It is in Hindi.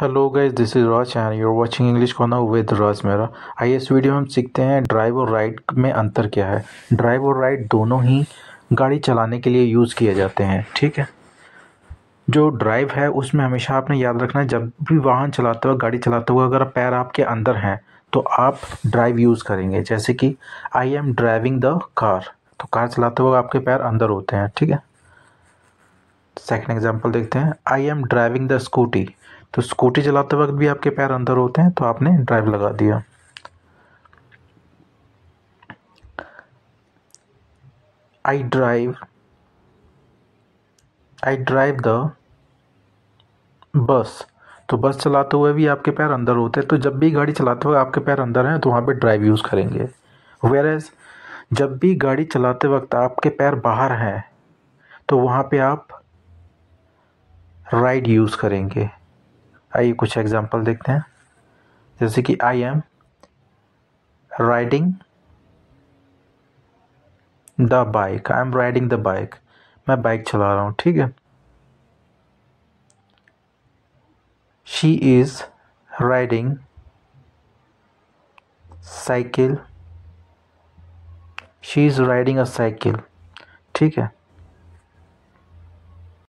hello guys this is Roz and you are watching English corner with Roz मेरा आइए इस वीडियो में हम सीखते हैं ड्राइव और राइड में अंतर क्या है ड्राइव और राइड दोनों ही गाड़ी चलाने के लिए यूज़ किए जाते हैं ठीक है जो ड्राइव है उसमें हमेशा आपने याद रखना है जब भी वाहन चलाते हुए गाड़ी चलाते हुए अगर पैर आपके अंदर हैं तो आप ड्राइव यूज़ करेंगे जैसे कि I am driving the car तो कार चलाते हुए आपके पैर अंदर होते हैं ठीक है सेकेंड एग्जाम्पल देखते हैं I am driving the Scooty तो स्कूटी चलाते वक्त भी आपके पैर अंदर होते हैं तो आपने ड्राइव लगा दिया I drive I drive the bus तो बस चलाते हुए भी आपके पैर अंदर होते हैं तो जब भी गाड़ी चलाते हुए आपके पैर अंदर हैं तो वहाँ पे ड्राइव यूज़ करेंगे वेर एज जब भी गाड़ी चलाते वक्त आपके पैर बाहर हैं तो वहाँ पे आप राइड यूज़ करेंगे आइए कुछ एग्जांपल देखते हैं जैसे कि I am riding the bike I am riding the bike मैं बाइक चला रहा हूँ ठीक है she is riding cycle she is riding a cycle ठीक है